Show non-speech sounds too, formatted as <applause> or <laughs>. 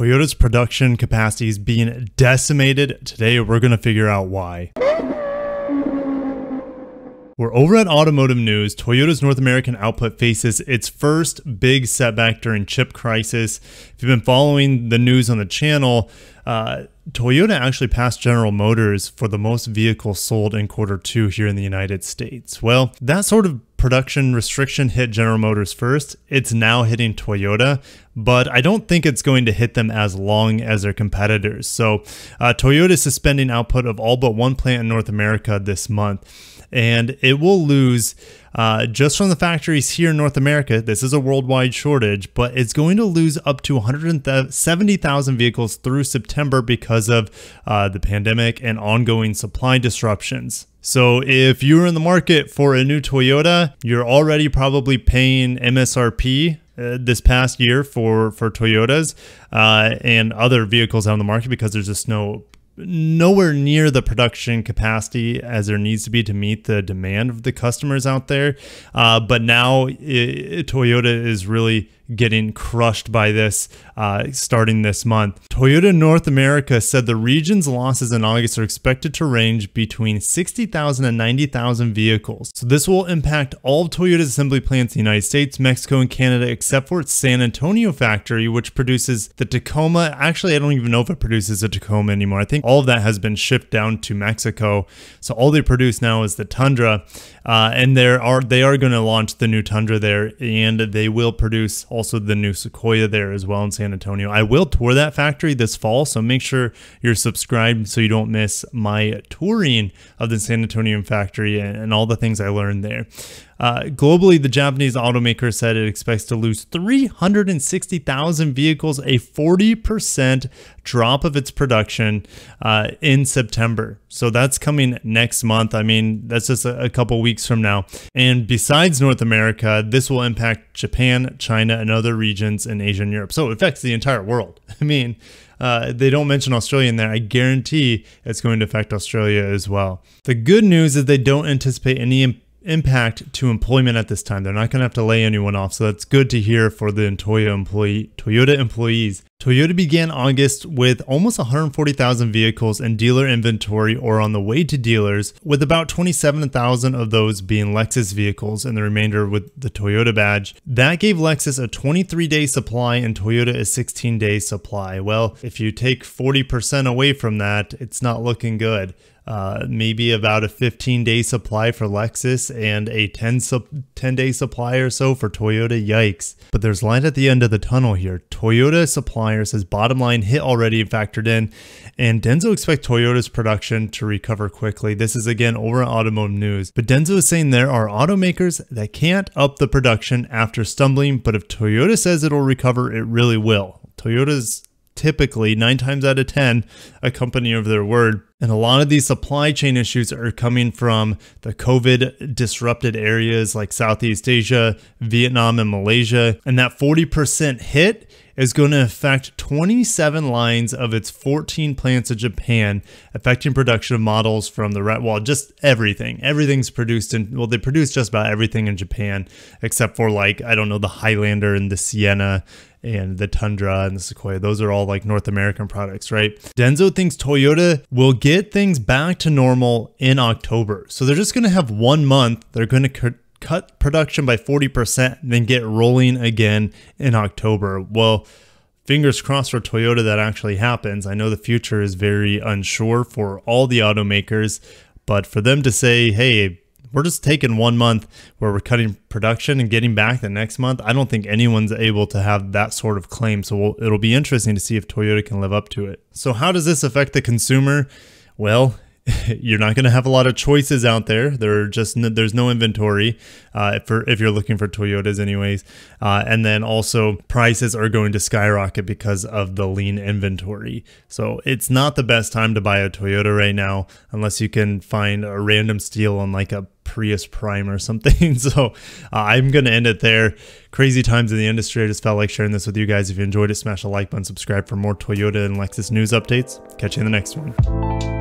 Toyota's production capacity is being decimated. Today, we're going to figure out why. We're over at Automotive News. Toyota's North American output faces its first big setback during chip crisis. If you've been following the news on the channel, uh, Toyota actually passed General Motors for the most vehicles sold in quarter two here in the United States. Well, that sort of production restriction hit General Motors first. It's now hitting Toyota, but I don't think it's going to hit them as long as their competitors. So, uh, Toyota is suspending output of all but one plant in North America this month and it will lose uh, just from the factories here in North America. This is a worldwide shortage, but it's going to lose up to 170,000 vehicles through September because of uh, the pandemic and ongoing supply disruptions. So if you're in the market for a new Toyota, you're already probably paying MSRP uh, this past year for for Toyotas uh, and other vehicles on the market because there's just no nowhere near the production capacity as there needs to be to meet the demand of the customers out there. Uh, but now it, Toyota is really getting crushed by this uh, starting this month. Toyota North America said the region's losses in August are expected to range between 60,000 and 90,000 vehicles. So this will impact all of Toyota's assembly plants in the United States, Mexico, and Canada, except for its San Antonio factory, which produces the Tacoma. Actually, I don't even know if it produces a Tacoma anymore. I think think all of that has been shipped down to Mexico. So all they produce now is the Tundra, uh, and there are they are going to launch the new Tundra there, and they will produce also the new Sequoia there as well in San Antonio. I will tour that factory this fall, so make sure you're subscribed so you don't miss my touring of the San Antonio factory and, and all the things I learned there. Uh, globally, the Japanese automaker said it expects to lose 360,000 vehicles, a 40% drop of its production uh, in September. So that's coming next month. I mean, that's just a, a couple weeks from now. And besides North America, this will impact Japan, China, and other regions in Asia and Europe. So it affects the entire world. <laughs> I mean, uh, they don't mention Australia in there, I guarantee it's going to affect Australia as well. The good news is they don't anticipate any impact to employment at this time. They're not going to have to lay anyone off. So that's good to hear for the Toyota employee Toyota employees Toyota began August with almost 140,000 vehicles in dealer inventory or on the way to dealers, with about 27,000 of those being Lexus vehicles and the remainder with the Toyota badge. That gave Lexus a 23 day supply and Toyota a 16 day supply. Well, if you take 40% away from that, it's not looking good. Uh, maybe about a 15 day supply for Lexus and a 10, 10 day supply or so for Toyota. Yikes. But there's light at the end of the tunnel here. Toyota supply Meyer says bottom line hit already factored in, and Denso expect Toyota's production to recover quickly. This is again over Automotive News, but Denso is saying there are automakers that can't up the production after stumbling, but if Toyota says it'll recover, it really will. Toyota's typically nine times out of 10 a company of their word. And a lot of these supply chain issues are coming from the COVID disrupted areas like Southeast Asia, Vietnam, and Malaysia. And that 40% hit is going to affect 27 lines of its 14 plants in Japan, affecting production of models from the right wall, just everything. Everything's produced in, well, they produce just about everything in Japan, except for like, I don't know, the Highlander and the Sienna and the Tundra and the Sequoia. Those are all like North American products, right? Denso thinks Toyota will get get things back to normal in October. So they're just going to have one month. They're going to cut production by 40%, then get rolling again in October. Well, fingers crossed for Toyota that actually happens. I know the future is very unsure for all the automakers, but for them to say, hey, we're just taking one month where we're cutting production and getting back the next month. I don't think anyone's able to have that sort of claim. So we'll, it'll be interesting to see if Toyota can live up to it. So, how does this affect the consumer? Well, <laughs> you're not going to have a lot of choices out there. There are just no, there's no inventory uh, for if you're looking for Toyotas, anyways. Uh, and then also prices are going to skyrocket because of the lean inventory. So it's not the best time to buy a Toyota right now, unless you can find a random steal on like a Prius Prime or <laughs> something. So uh, I'm going to end it there. Crazy times in the industry. I just felt like sharing this with you guys. If you enjoyed it, smash the like button, subscribe for more Toyota and Lexus news updates. Catch you in the next one.